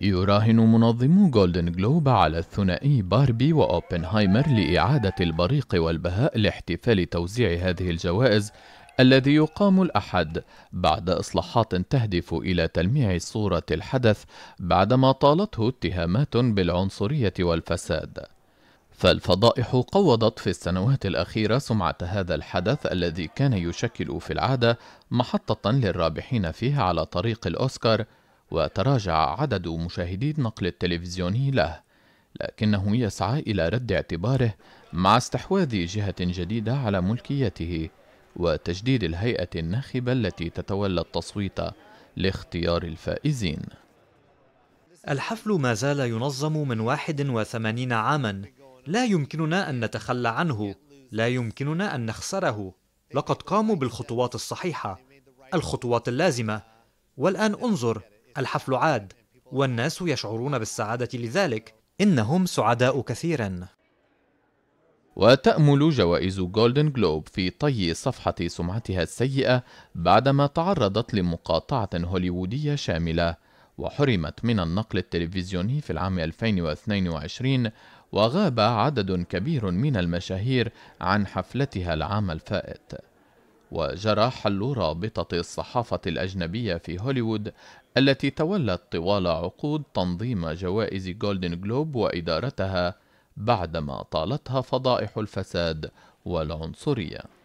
يراهن منظمو جولدن جلوب على الثنائي باربي وأوبنهايمر لإعادة البريق والبهاء لاحتفال توزيع هذه الجوائز الذي يقام الأحد بعد إصلاحات تهدف إلى تلميع صورة الحدث بعدما طالته اتهامات بالعنصرية والفساد. فالفضائح قوضت في السنوات الأخيرة سمعة هذا الحدث الذي كان يشكل في العادة محطة للرابحين فيه على طريق الأوسكار وتراجع عدد مشاهدي النقل التلفزيوني له لكنه يسعى إلى رد اعتباره مع استحواذ جهة جديدة على ملكيته وتجديد الهيئة الناخبة التي تتولى التصويت لاختيار الفائزين الحفل ما زال ينظم من 81 عاما لا يمكننا أن نتخلى عنه لا يمكننا أن نخسره لقد قاموا بالخطوات الصحيحة الخطوات اللازمة والآن انظر الحفل عاد والناس يشعرون بالسعادة لذلك إنهم سعداء كثيرا وتأمل جوائز جولدن جلوب في طي صفحة سمعتها السيئة بعدما تعرضت لمقاطعة هوليوودية شاملة وحرمت من النقل التلفزيوني في العام 2022 وغاب عدد كبير من المشاهير عن حفلتها العام الفائت وجرى حل رابطة الصحافة الأجنبية في هوليوود التي تولت طوال عقود تنظيم جوائز جولدن جلوب وإدارتها بعدما طالتها فضائح الفساد والعنصرية